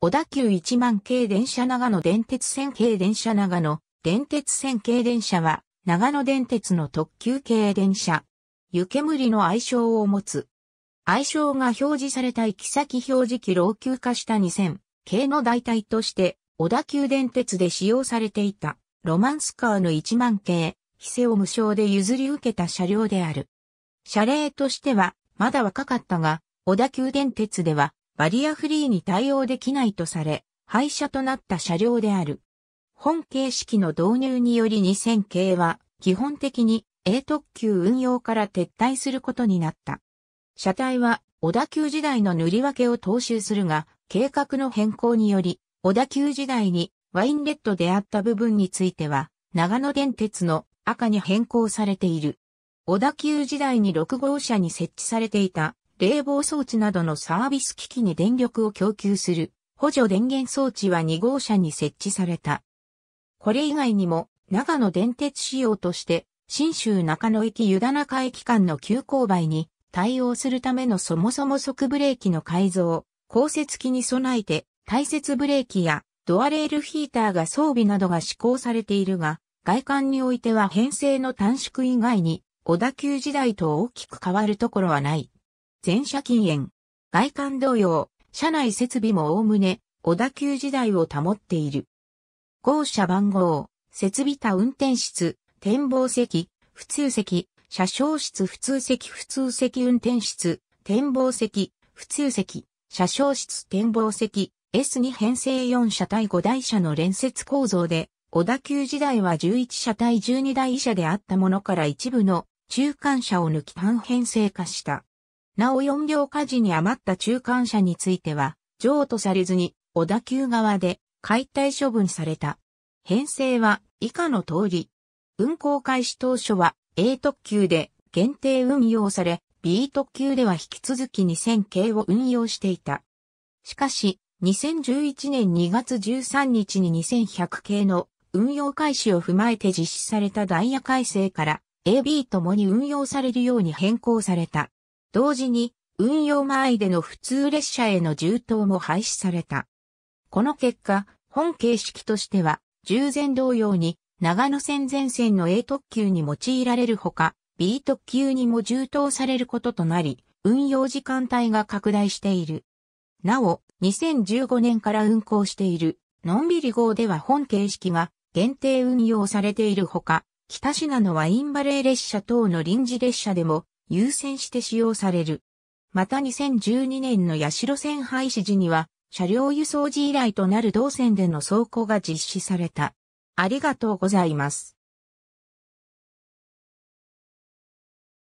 小田急一万系電車長野電鉄線系電車長野電鉄線系電車は長野電鉄の特急系電車。湯煙の愛称を持つ。愛称が表示された行き先表示機老朽化した2000系の代替として小田急電鉄で使用されていたロマンスカーの一万系、非正を無償で譲り受けた車両である。車例としてはまだ若かったが小田急電鉄ではバリアフリーに対応できないとされ、廃車となった車両である。本形式の導入により2000系は基本的に A 特急運用から撤退することになった。車体は小田急時代の塗り分けを踏襲するが、計画の変更により、小田急時代にワインレッドであった部分については、長野電鉄の赤に変更されている。小田急時代に6号車に設置されていた冷房装置などのサービス機器に電力を供給する補助電源装置は2号車に設置された。これ以外にも長野電鉄仕様として新州中野駅湯田中駅間の急勾配に対応するためのそもそも即ブレーキの改造、降雪機に備えて大雪ブレーキやドアレールヒーターが装備などが施行されているが、外観においては編成の短縮以外に小田急時代と大きく変わるところはない。全車禁煙。外観同様、車内設備も概ね、小田急時代を保っている。号車番号、設備多運転室、展望席、普通席、車掌室普通席普通席運転室、展望席、普通席、車掌室展望席、S2 編成4車対5台車の連接構造で、小田急時代は11車対12台車であったものから一部の中間車を抜き単編成化した。なお4両火事に余った中間車については、譲渡されずに、小田急側で解体処分された。編成は以下の通り。運行開始当初は A 特急で限定運用され、B 特急では引き続き2000系を運用していた。しかし、2011年2月13日に2100系の運用開始を踏まえて実施されたダイヤ改正から AB ともに運用されるように変更された。同時に運用前での普通列車への充当も廃止された。この結果、本形式としては、従前同様に長野線前線の A 特急に用いられるほか、B 特急にも充当されることとなり、運用時間帯が拡大している。なお、2015年から運行している、のんびり号では本形式が限定運用されているほか、北品のワインバレー列車等の臨時列車でも優先して使用される。また2012年の八代線廃止時には、車両輸送時以来となる同線での走行が実施された。ありがとうございます。